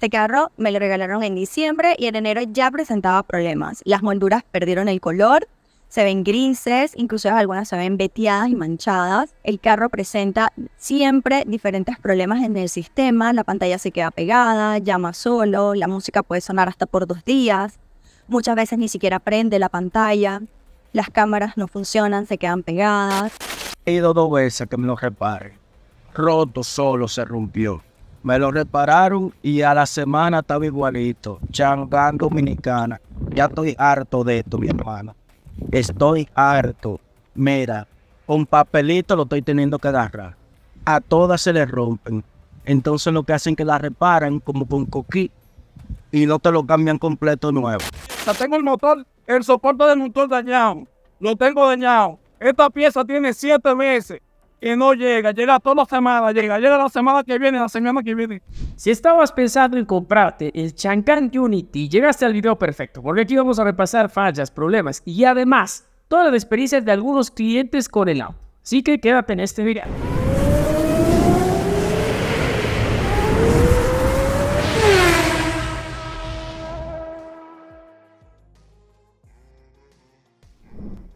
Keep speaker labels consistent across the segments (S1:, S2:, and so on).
S1: Este carro me lo regalaron en diciembre y en enero ya presentaba problemas. Las molduras perdieron el color, se ven grises, incluso algunas se ven veteadas y manchadas. El carro presenta siempre diferentes problemas en el sistema, la pantalla se queda pegada, llama solo, la música puede sonar hasta por dos días, muchas veces ni siquiera prende la pantalla, las cámaras no funcionan, se quedan pegadas.
S2: He ido dos veces que me lo repare, roto solo se rompió. Me lo repararon y a la semana estaba igualito. Changán dominicana. Ya estoy harto de esto, mi hermana. Estoy harto. Mira, un papelito lo estoy teniendo que agarrar. A todas se le rompen. Entonces lo que hacen es que la reparan como con coquí y no te lo cambian completo nuevo. Ya tengo el motor, el soporte del motor dañado. Lo tengo dañado. Esta pieza tiene siete meses y no llega, llega toda la semana, llega, llega la semana que viene, la semana que viene. Si estabas pensando en comprarte el Chang'an Unity, llegaste al video perfecto, porque aquí vamos a repasar fallas, problemas y además todas las experiencias de algunos clientes con el auto. Así que quédate en este video.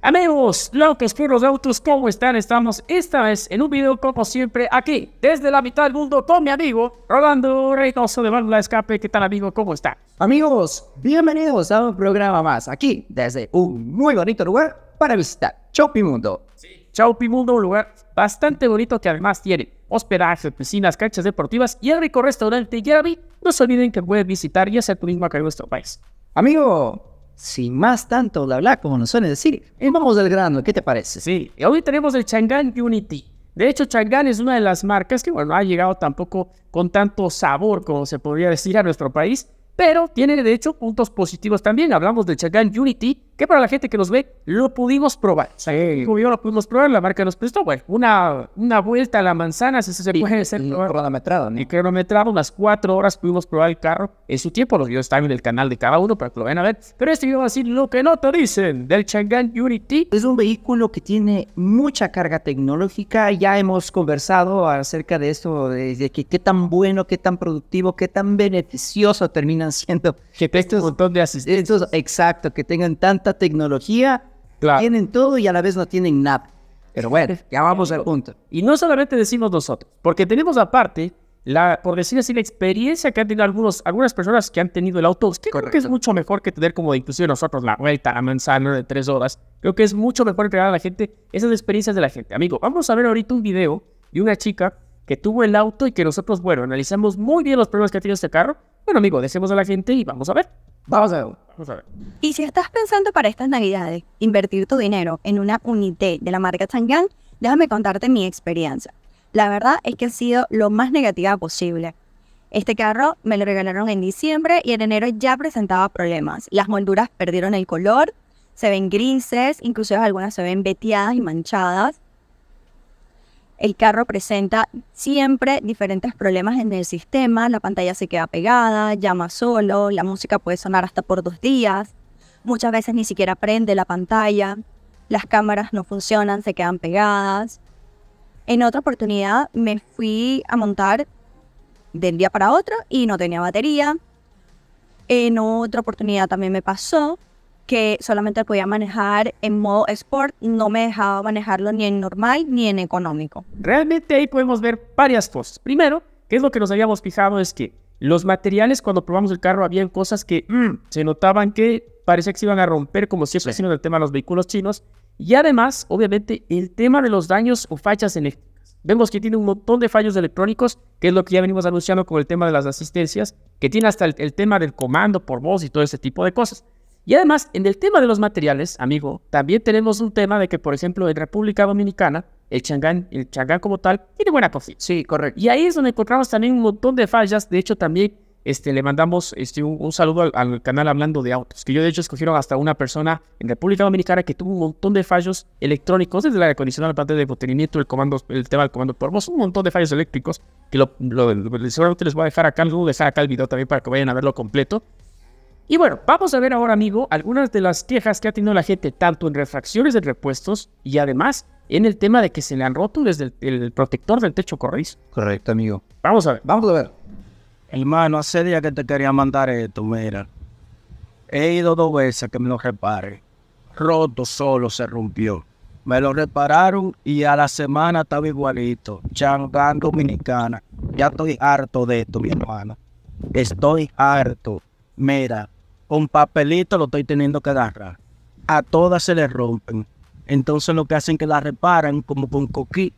S2: Amigos, locos por los autos, ¿cómo están? Estamos esta vez en un video como siempre aquí, desde la mitad del mundo, con mi amigo Rolando Reynoso de Válvula Escape. ¿Qué tal amigo? ¿Cómo está?
S3: Amigos, bienvenidos a un programa más aquí, desde un muy bonito lugar para visitar, Mundo.
S2: Sí, Mundo, un lugar bastante bonito que además tiene hospedaje, piscinas, canchas deportivas y el rico restaurante Yerabi. No se olviden que pueden visitar y hacer turismo acá en nuestro país. Amigo, sin más tanto bla bla, como nos suele decir, vamos del grano, ¿qué te parece? Sí, y hoy tenemos el Chang'an Unity. De hecho, Chang'an es una de las marcas que, bueno, ha llegado tampoco con tanto sabor, como se podría decir, a nuestro país, pero tiene de hecho puntos positivos también. Hablamos del Chang'an Unity, que para la gente que nos ve, lo pudimos probar. Sí. Como yo lo pudimos probar, la marca nos prestó, bueno, una, una vuelta a la manzana, si se puede ser cronometrado, Y cronometrado, unas cuatro horas pudimos probar el carro. En su tiempo, los videos están en el canal de cada uno para que lo vean a ver. Pero este video va a decir lo que no te dicen del Chang'an Unity. Es un vehículo que tiene mucha carga tecnológica. Ya
S3: hemos conversado acerca de esto, de, que qué tan bueno, qué tan productivo, qué tan beneficioso terminan siendo. Que estos, un montón de asistencia. exacto, que tengan tanto
S2: tecnología, tienen todo y a la vez no tienen nada. Pero bueno, ya vamos al punto. Y no solamente decimos nosotros, porque tenemos aparte, la, por decir así, la experiencia que han tenido algunos, algunas personas que han tenido el auto. Que creo que es mucho mejor que tener como inclusive nosotros la vuelta a la de tres horas. Creo que es mucho mejor entregar a la gente esas experiencias de la gente. Amigo, vamos a ver ahorita un video de una chica que tuvo el auto y que nosotros, bueno, analizamos muy bien los problemas que ha tenido este carro. Bueno, amigo, decimos a la gente y vamos a ver. Vamos a ver.
S1: Y si estás pensando para estas navidades invertir tu dinero en una unité de la marca Chang'an, déjame contarte mi experiencia. La verdad es que ha sido lo más negativa posible. Este carro me lo regalaron en diciembre y en enero ya presentaba problemas. Las molduras perdieron el color, se ven grises, incluso algunas se ven veteadas y manchadas el carro presenta siempre diferentes problemas en el sistema, la pantalla se queda pegada, llama solo, la música puede sonar hasta por dos días, muchas veces ni siquiera prende la pantalla, las cámaras no funcionan, se quedan pegadas. En otra oportunidad me fui a montar de un día para otro y no tenía batería. En otra oportunidad también me pasó que solamente podía manejar en modo sport, no me dejaba manejarlo ni en normal ni en económico.
S2: Realmente ahí podemos ver varias cosas. Primero, que es lo que nos habíamos fijado es que los materiales cuando probamos el carro habían cosas que mm, se notaban que parecía que se iban a romper como siempre sí. el tema de los vehículos chinos y además, obviamente, el tema de los daños o fallas eléctricas. Vemos que tiene un montón de fallos electrónicos, que es lo que ya venimos anunciando con el tema de las asistencias, que tiene hasta el tema del comando por voz y todo ese tipo de cosas. Y además, en el tema de los materiales, amigo, también tenemos un tema de que, por ejemplo, en República Dominicana, el changán, el changán como tal, tiene buena cocina. Sí, correcto. Y ahí es donde encontramos también un montón de fallas. De hecho, también este, le mandamos este, un, saludo al, canal Hablando de Autos, que yo de hecho escogieron hasta una persona en República Dominicana que tuvo un montón de fallos electrónicos, desde la acondicionada, la parte de mantenimiento, el comando, el tema del comando por voz, un montón de fallos eléctricos, que lo, seguramente les voy a dejar acá, les voy a dejar acá el video también para que vayan a verlo completo. Y bueno, vamos a ver ahora, amigo, algunas de las quejas que ha tenido la gente tanto en refracciones de repuestos y además en el tema de que se le han roto desde el, protector del techo corredizo. Correcto, amigo. Vamos a ver. Vamos a ver. Hermano, hace día que te quería mandar esto, mira. He ido dos veces a que me lo repare. Roto solo se rompió. Me lo repararon y a la semana estaba igualito. Changán dominicana. Ya estoy harto de esto, mi hermana. Estoy harto. Mira, con papelito lo estoy teniendo que agarrar. A todas se le rompen. Entonces lo que hacen es que la reparan como con coquí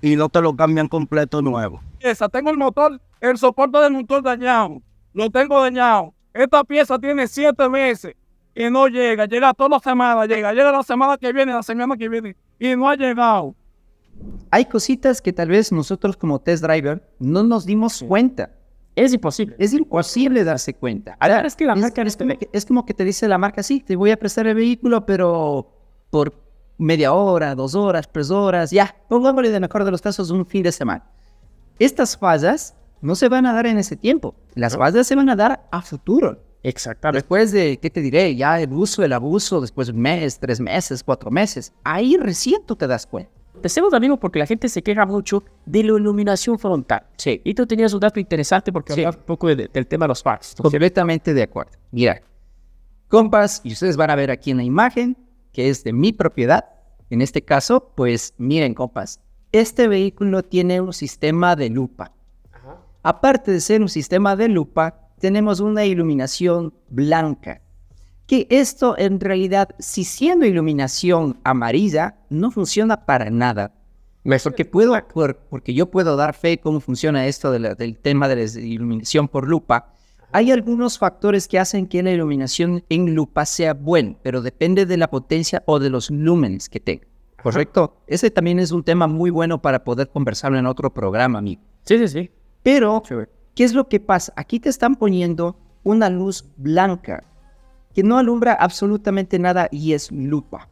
S2: y no te lo cambian completo nuevo. Esa, tengo el motor, el soporte del motor dañado, lo tengo dañado. Esta pieza tiene siete meses y no llega, llega toda la semana, llega, llega la semana que viene, la semana que viene y no ha llegado.
S3: Hay cositas que tal vez nosotros como test driver no nos dimos cuenta es imposible. Es imposible darse cuenta. Ahora, es que la marca es como que, te dice la marca, sí, te voy a prestar el vehículo, pero por media hora, dos horas, tres horas, ya, pongámosle de mejor de los casos un fin de semana. Estas fallas no se van a dar en ese tiempo, las fallas se van a dar a futuro. Exactamente. Después de, ¿qué te diré? Ya el uso, el abuso, después de un
S2: mes, tres meses, cuatro meses, ahí recién tú te das cuenta empecemos también porque la gente se queja mucho de la iluminación frontal. Sí. Y tú tenías un dato interesante porque sí. un poco del tema de los fars. Completamente de acuerdo. Mira, compas, y ustedes van a ver aquí en la imagen,
S3: que es de mi propiedad. En este caso, pues miren, compas, este vehículo tiene un sistema de lupa. Ajá. Aparte de ser un sistema de lupa, tenemos una iluminación blanca que esto en realidad, si siendo iluminación amarilla, no funciona para nada. Porque, puedo, porque yo puedo dar fe cómo funciona esto del tema de la iluminación por lupa. Hay algunos factores que hacen que la iluminación en lupa sea buena, pero depende de la potencia o de los lúmenes que tenga. ¿Correcto? Ese también es un tema muy bueno para poder conversarlo en otro programa, amigo. Sí, sí, sí. Pero, ¿qué es lo que pasa? Aquí te están poniendo una luz blanca que no alumbra absolutamente nada y es lupa.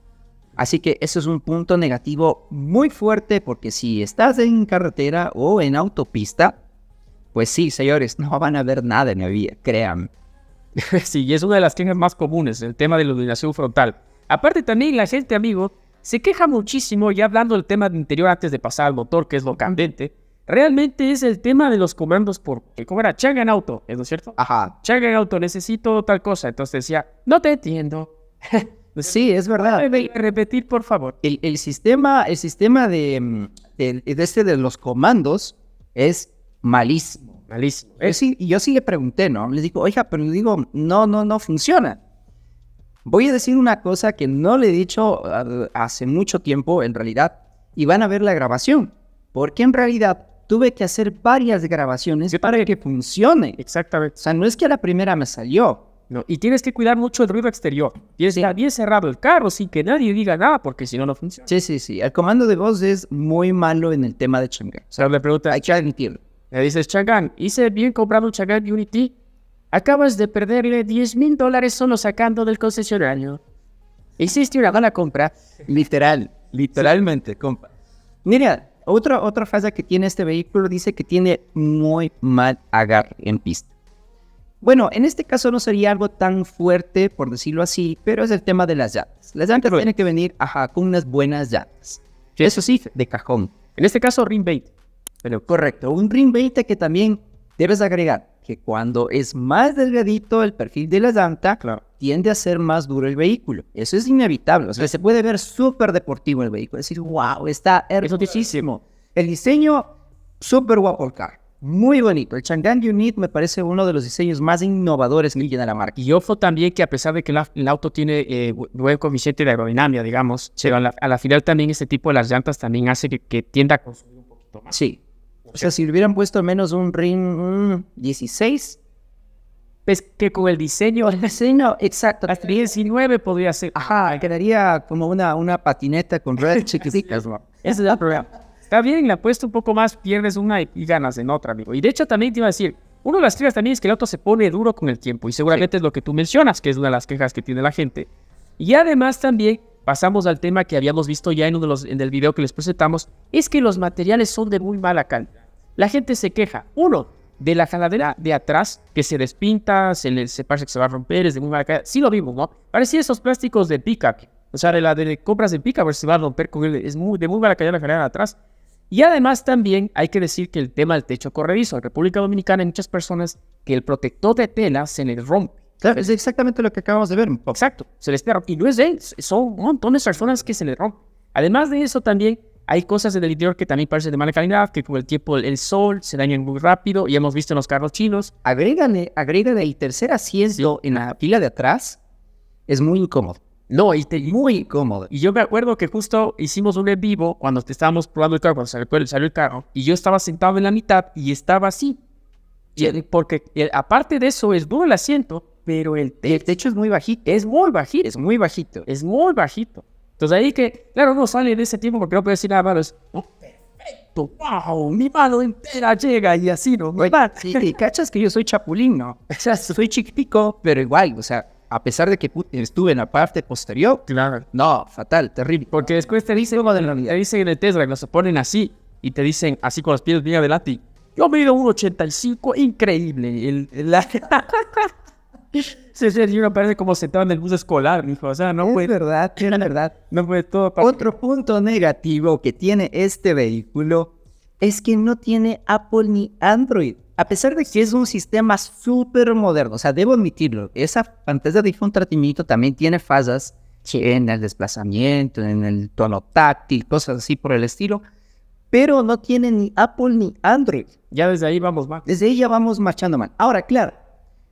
S3: Así que eso es un punto negativo muy fuerte porque si estás en carretera o en autopista, pues sí, señores, no van a ver nada en la
S2: vía, créanme. Sí, y es una de las quejas más comunes, el tema de la iluminación frontal. Aparte también la gente, amigo, se queja muchísimo, ya hablando del tema de interior antes de pasar al motor, que es lo candente, Realmente es el tema de los comandos por... ¿Cómo era? en auto, ¿es no cierto? Ajá. Changan auto, necesito tal cosa. Entonces decía, no te entiendo. sí, es verdad. Repetir, por favor. El, sistema, el sistema de, este
S3: de los comandos es malísimo. Malísimo. ¿eh? y yo sí le pregunté, ¿no? Le digo, oiga, pero digo, no, no, no funciona. Voy a decir una cosa que no le he dicho ah, hace mucho tiempo, en realidad, y van a ver la grabación. Porque en realidad tuve que hacer varias grabaciones para que, funcione. Exactamente. O sea, no es que a la primera me salió. No, y tienes que cuidar mucho el ruido exterior. Tienes que bien cerrado el carro sin que nadie diga nada, porque si no, no funciona. Sí, sí, sí. El comando de voz es muy malo en el tema
S2: de Chang'an. O sea, le pregunta, hay que admitirlo. Le dices, Chang'an, hice bien comprando un Chang'an Unity. Acabas de perderle 10 mil dólares solo sacando del concesionario. Hiciste una mala compra. Literal, literalmente, compa. Mira, otra,
S3: otra fase que tiene este vehículo dice que tiene muy mal agarre en pista. Bueno, en este caso no sería algo tan fuerte, por decirlo así, pero es el tema de las llantas. Las llantas tienen que venir con unas buenas llantas. Eso sí, de cajón. En este caso, ring bait. Pero correcto, un ring bait que también debes agregar que cuando es más delgadito el perfil de la llanta, claro. tiende a ser más duro el vehículo. Eso es inevitable. O sea, se puede ver súper deportivo el vehículo. Es decir, wow, está hermosísimo. El diseño, súper guapo el car, Muy bonito. El Chang'an Unit me parece uno de los diseños
S2: más innovadores que tiene la marca. Y ojo también que a pesar de que el auto tiene eh, buen coeficiente de aerodinámica, digamos, sí. a la, final también este tipo de las llantas también hace que, que tienda a consumir un poquito más. Sí,
S3: o sea, si le hubieran puesto al menos un ring 16, pues que con el diseño. El diseño, exacto. Las 19 podría ser. Ajá, quedaría como una, una
S2: patineta con ruedas chiquititas. Ese es el problema. Está bien, la apuesto un poco más, pierdes una y, ganas en otra, amigo. Y de hecho, también te iba a decir, una de las quejas también es que el auto se pone duro con el tiempo. Y seguramente es lo que tú mencionas, que es una de las quejas que tiene la gente. Y además también pasamos al tema que habíamos visto ya en, uno de los, en el video que les presentamos, es que los materiales son de muy mala calidad. La gente se queja, uno, de la jaladera de atrás que se despinta, se, se parece que se va a romper, es de muy mala calidad. Sí lo vimos, ¿no? Parecía esos plásticos de pica, o sea, de la de compras de pica, pues, se va a romper con él, es muy, de muy mala calidad la jaladera de atrás. Y además también hay que decir que el tema del techo corredizo. En República Dominicana hay muchas personas que el protector de tela se les rompe. Claro, es exactamente lo que acabamos de ver. Exacto, se les rompe. Y no es él, son montones de personas que se les rompe. Además de eso también hay cosas en el interior que también parecen de mala calidad, que con el tiempo el sol se dañan muy rápido y hemos visto en los carros chinos. Agrégale, agrégale el tercer asiento en la pila de atrás, es muy incómodo. No, y muy incómodo. Y yo me acuerdo que justo hicimos un en vivo cuando te estábamos probando el carro, cuando salió, el carro, y yo estaba sentado en la mitad y estaba así. porque eh, aparte de eso es duro el asiento, pero el, el techo es muy bajito. Es muy bajito. Es muy bajito. Es muy bajito. Entonces ahí que, claro, no sale de ese tiempo porque no puede decir nada malo. Es, oh, perfecto, wow, mi mano entera llega y así no va. sí, cachas que yo soy chapulín, ¿no? O sea, soy chiquitico, pero igual, o sea, a pesar de que estuve en la parte posterior, claro. no, fatal, terrible. Porque después te dicen, te dicen en el Tesla, que los ponen así y te dicen así con los pies bien adelante. Yo mido un 85, increíble. El, el, sí, Yo me parece como sentado en el bus escolar, O sea, no es verdad,
S3: es verdad. No fue todo. Para... Otro punto negativo que tiene este vehículo es que no tiene Apple ni Android. A pesar de que es un sistema súper moderno, o sea, debo admitirlo, esa pantalla de iPhone tratimito también tiene fases en el desplazamiento, en el tono táctil, cosas así por el estilo, pero no tiene ni Apple ni Android. Ya desde ahí vamos mal. Desde ahí ya vamos marchando mal. Ahora, claro,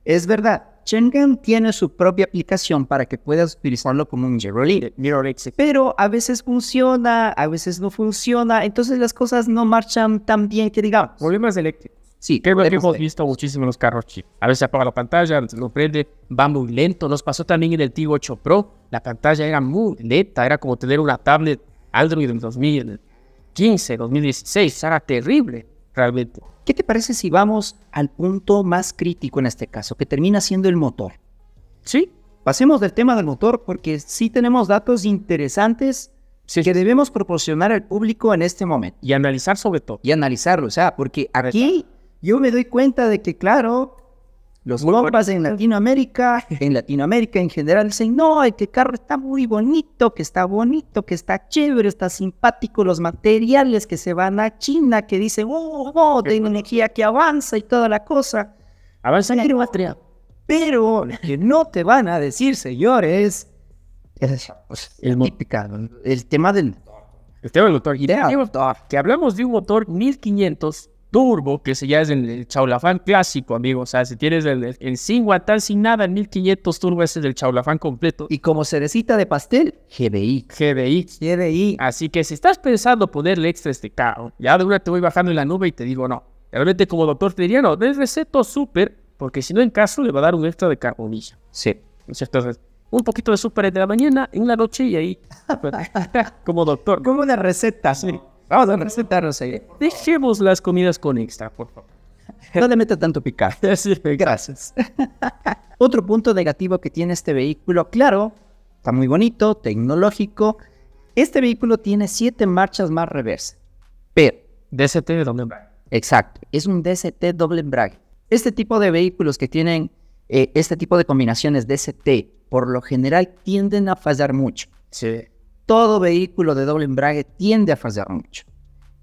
S3: es verdad, Schengen tiene su propia aplicación para que puedas utilizarlo como un mirrorlink. Pero a veces funciona, a veces no funciona, entonces las cosas no marchan tan bien que digamos. Problemas eléctricos. Sí, que hemos
S2: visto muchísimo los carros chip. A veces apaga la pantalla, se lo prende, va muy lento. Nos pasó también en el T8 Pro, la pantalla era muy lenta, era como tener una tablet Android en 2015, 2016, era terrible. ¿Qué te parece si vamos al punto más crítico en este
S3: caso, que termina siendo el motor? Sí, pasemos del tema del motor porque sí tenemos datos interesantes que debemos proporcionar al público en este momento. Y analizar sobre todo. Y analizarlo, o sea, porque aquí yo me doy cuenta de que, claro, los compas en Latinoamérica, en Latinoamérica en general, dicen, no, el que carro está muy bonito, que está bonito, que está chévere, está simpático, los materiales que se van a China, que dicen, oh, oh, energía que avanza y toda la cosa. Avanza en Pero que no te van a decir, señores, es, pues,
S2: el, el tema del... El tema del motor. Que hablamos de un motor 1500 turbo, que ya es el, el chaulafán clásico, amigo. O sea, si tienes el, sin guantán, sin nada, el 1500 turbo, ese es el chaulafán completo. Y como cerecita de pastel, GBI GBI GBI Así que si estás pensando ponerle extra este carro, ya de una te voy bajando en la nube y te digo no. Realmente como doctor te diría, no, de receto súper, porque si no en caso le va a dar un extra de carbonilla. Sí. Entonces, un poquito de súper de la mañana, en la noche y ahí. como doctor. Como una receta. Sí. Vamos a recetarnos ahí. Dejemos las comidas con extra, por favor. No le meta tanto picante. Gracias.
S3: Otro punto negativo que tiene este vehículo, claro, está muy bonito, tecnológico. Este vehículo tiene siete marchas más reversa. Pero. DST doble embrague. Exacto, es un DST doble embrague. Este tipo de vehículos que tienen eh, este tipo de combinaciones DST, por lo general tienden a fallar mucho. Sí todo vehículo de doble embrague tiende a fallar mucho.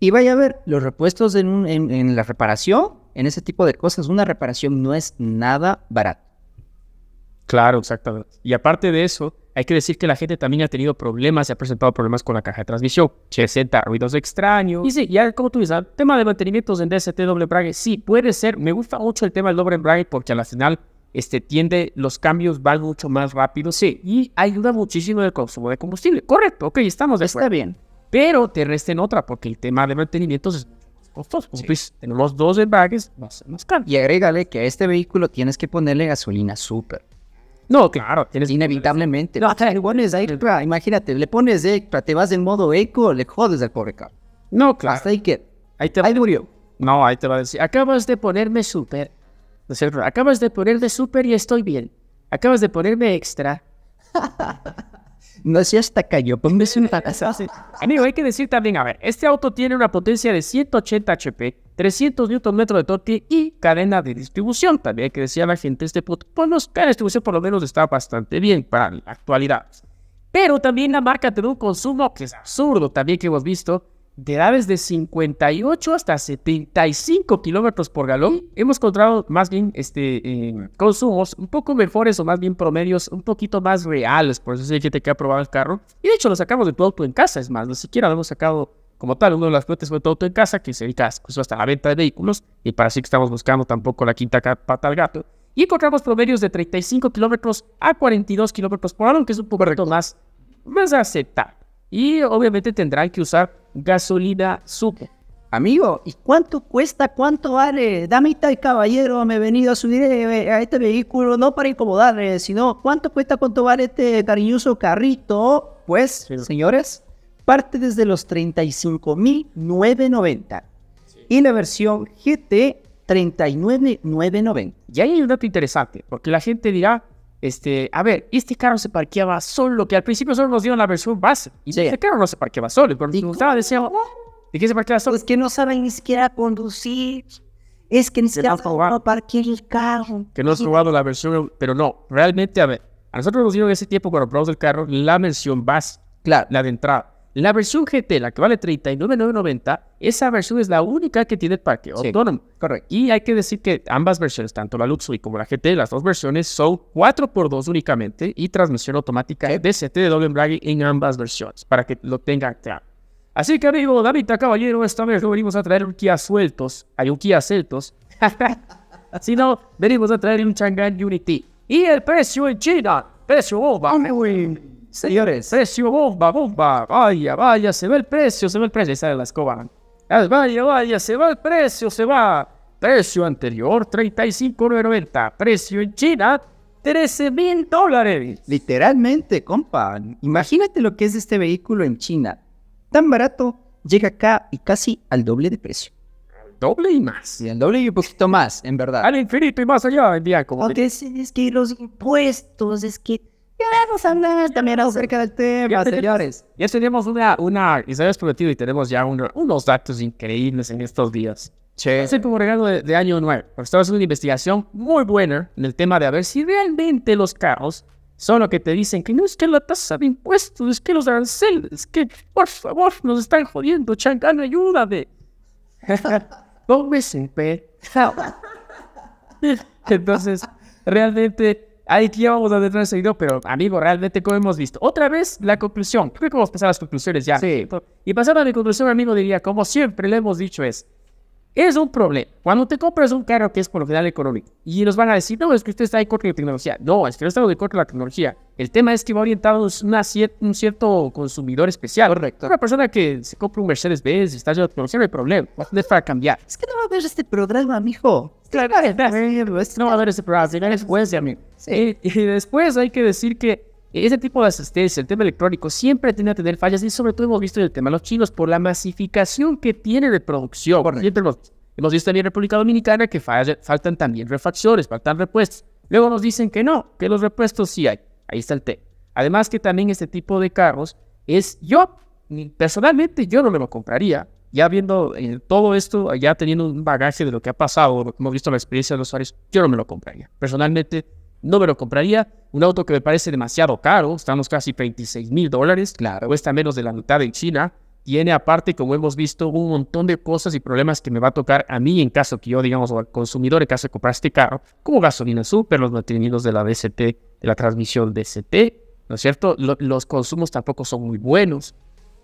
S3: Y vaya a ver, los repuestos en, la reparación, en ese tipo de cosas, una reparación no es nada
S2: barata. Claro, exactamente. Y aparte de eso, hay que decir que la gente también ha tenido problemas, se ha presentado problemas con la caja de transmisión, 60 ruidos extraños. Y sí, ya como tú dices, ¿ah? tema de mantenimientos en DST doble embrague, sí, puede ser. Me gusta mucho el tema del doble embrague porque al final este, tiende, los cambios van mucho más rápido, sí, y ayuda muchísimo el consumo de combustible. Correcto, ok, estamos de acuerdo. Está bien. Pero te en otra, porque el tema de mantenimiento es costoso. Sí. Pues, tenemos dos embarques, va a más caro. Y agrégale que a este vehículo tienes que
S3: ponerle gasolina súper. No, claro, tienes inevitablemente. No, te pones extra, imagínate, le pones extra, te vas en modo eco, le jodes al pobre No, claro. Hasta ahí que.
S2: Ahí, te... ahí murió. No, ahí te va a decir, acabas de ponerme súper ¿No es cierto? Acabas de de súper y estoy bien. Acabas de ponerme extra. no
S3: seas tacaño, ponme un
S2: Amigo, hay que decir también, a ver, este auto tiene una potencia de 180 HP, 300 Nm de torque y cadena de distribución. También hay que decir a la gente, este puto bueno, la distribución por lo menos está bastante bien para la actualidad. Pero también la marca tiene un consumo que es absurdo también que hemos visto de edades de 58 hasta 75 kilómetros por galón, hemos encontrado más bien este, consumos un poco mejores o más bien promedios un poquito más reales. Por eso es gente que ha probado el carro. Y de hecho lo sacamos de tu auto en casa, es más, ni siquiera lo hemos sacado como tal. Uno de los puentes fue tu auto en casa, que se dedica pues, hasta la venta de vehículos. Y para así que estamos buscando tampoco la quinta pata al gato. Y encontramos promedios de 35 kilómetros a 42 kilómetros por galón, que es un poquito más, más aceptable. Y obviamente tendrán que usar gasolina super. Amigo, ¿y
S3: cuánto cuesta? ¿Cuánto vale? Damita este y caballero, me he venido a subir eh, eh, a este vehículo, no para incomodarle, sino ¿cuánto cuesta? ¿Cuánto vale este cariñoso carrito? Pues, señores, parte desde los 35.990
S2: y la versión GT 39.990. Y ahí hay un dato interesante, porque la gente dirá, este, a ver, este carro se parqueaba solo, que al principio solo nos dieron la versión base. Y este carro no se parqueaba solo. Pero nos gustaba decir, ¿de qué se parqueaba solo? Pues que no saben ni siquiera conducir. Es que ni siquiera no parquear el carro. Que no has jugado la versión, pero no, realmente, a ver, a nosotros nos dieron ese tiempo cuando probamos el carro la versión base, la de entrada. La versión GT, la que vale 39.990, esa versión es la única que tiene el parque autónomo. Correcto. Y hay que decir que ambas versiones, tanto la Luxury como la GT, las dos versiones son 4x2 únicamente y transmisión automática sí. DCT de doble en ambas versiones, para que lo tengan claro. Así que, amigo, David, caballero, esta vez no venimos a traer un Kia sueltos, hay un Kia Celtos, sino venimos a traer un Chang'an Unity. Y el precio en China, precio, oh, Señores, precio bomba, bomba. Vaya, vaya, se va el precio, se va el precio. Ahí sale la escoba. Ah, vaya, vaya, se va el precio, se va. Precio anterior, 35,90. Precio en China, 13 mil dólares. Literalmente, compa. Imagínate
S3: lo que es este vehículo en China. Tan barato, llega acá y casi al doble de precio. Al doble y más. Y al doble y un poquito más, en verdad. Al infinito y más allá, en día como. es que los impuestos, es que Queremos hablar también acerca del tema, señores.
S2: Pues, ya tenemos una, una, y y tenemos ya unos datos increíbles en estos días. Che. Es el primer regalo de, año nuevo. Estamos haciendo una investigación muy buena en el tema de a ver si realmente los carros son lo que te dicen que no es que la tasa de impuestos, es que los aranceles, es que por favor nos están jodiendo, Changán, ayúdame. no me Entonces, realmente ahí ya vamos a detener ese video, pero amigo, realmente como hemos visto. Otra vez, la conclusión. Creo que vamos a pasar las conclusiones ya. Sí. Y pasando a mi conclusión, amigo, diría, como siempre le hemos dicho, es es un problema. Cuando te compras un carro que es por lo general económico y nos van a decir, no, es que usted está ahí contra de la tecnología. No, es que no está en contra de la tecnología. El tema es que va orientado a un cierto consumidor especial. Correcto. Una persona que se compra un Mercedes-Benz y está lleno de tecnología, no hay problema. a tener para cambiar. Es que no va a ver este programa, mijo. Claro, no va a ver este programa. es juez, mí Sí. y después hay que decir que ese tipo de asistencia, el tema electrónico, siempre tiende a tener fallas y sobre todo hemos visto en el tema de los chinos por la masificación que tiene de producción. Siempre hemos, visto en la República Dominicana que faltan también refacciones, faltan repuestos. Luego nos dicen que no, que los repuestos sí hay. Ahí está el tema. Además que también este tipo de carros es yo, personalmente yo no me lo compraría. Ya viendo eh, todo esto, ya teniendo un bagaje de lo que ha pasado, hemos visto la experiencia de los usuarios, yo no me lo compraría. Personalmente no me lo compraría. Un auto que me parece demasiado caro, estamos casi 26 mil dólares, claro. cuesta menos de la mitad en China. Tiene aparte, como hemos visto, un montón de cosas y problemas que me va a tocar a mí en caso que yo, digamos, o al consumidor en caso de comprar este carro, como gasolina super, los mantenidos de la DST, de la transmisión DST, ¿no es cierto? los consumos tampoco son muy buenos.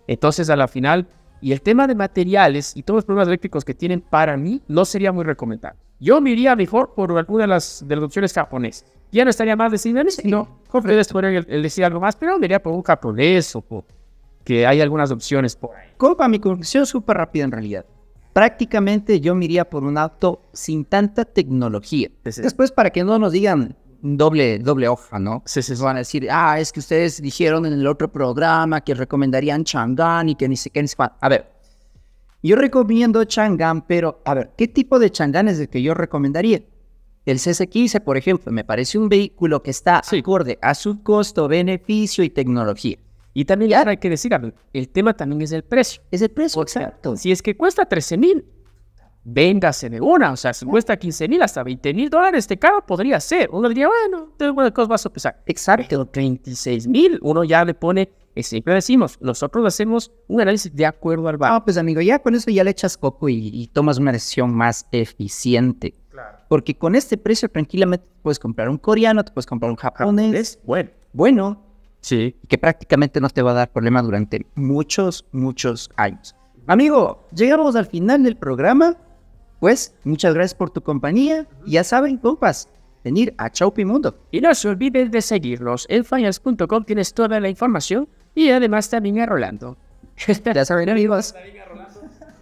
S2: Entonces, a la final, y el tema de materiales y todos los problemas eléctricos que tienen para mí no sería muy recomendable. Yo me iría mejor por alguna de las, de las opciones japonesas ya no estaría más decidido no, ustedes pueden decir algo más, pero diría por un japonés o que hay algunas opciones por ahí. Copa, mi conclusión súper rápida en realidad.
S3: Prácticamente yo me iría por un auto sin tanta tecnología. Después, para que no nos digan doble, doble hoja, ¿no? Se Van a decir, ah, es que ustedes dijeron en el otro programa que recomendarían Chang'an y que ni se A ver, yo recomiendo Chang'an, pero a ver, ¿qué tipo de Chang'an es el que yo recomendaría? El cc 15 por ejemplo, me parece un vehículo que está acorde a su costo, beneficio y tecnología. Y
S2: también hay que decir, el tema también es el precio. Es el precio, exacto. Si es que cuesta 13 mil, véndase de una. O sea, si cuesta 15 mil hasta 20 mil dólares, este carro podría ser. Uno diría, bueno, ¿de cosa vas a pesar? Exacto, 36 mil. Uno ya le pone, siempre decimos, nosotros hacemos un análisis de acuerdo al valor. Ah, pues amigo, ya con eso ya le echas coco y,
S3: y tomas una decisión más eficiente. Porque con este precio tranquilamente puedes comprar un coreano, te puedes comprar un japonés. Ah, bueno. Bueno. Sí. Que prácticamente no te va a dar problema durante muchos, muchos años. Amigo, llegamos al final del programa. Pues muchas gracias por tu compañía. y Ya saben, compas, venir a
S2: Chaupi Mundo. Y no se olviden de seguirlos. En finals.com tienes toda la información y además también a Rolando. ya saben, amigos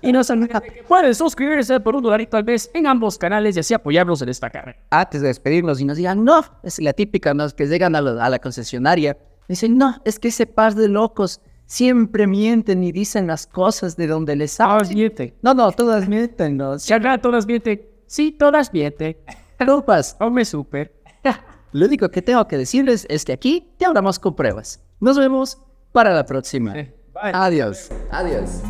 S2: y no se olviden pueden suscribirse por un dolarito tal vez en ambos canales y así apoyarlos en esta carrera. Antes de despedirnos y nos
S3: digan, no, es la típica, ¿no? que llegan a la, a la concesionaria, dicen, no, es que ese par de locos siempre mienten y dicen las cosas de donde les hablan. Todas mienten. No, no, todas mienten. No. todas mienten. Sí, todas mienten. Lupas. Hombre me super. Lo único que tengo que decirles es que aquí te hablamos con pruebas. Nos vemos para la próxima. Adiós. Adiós.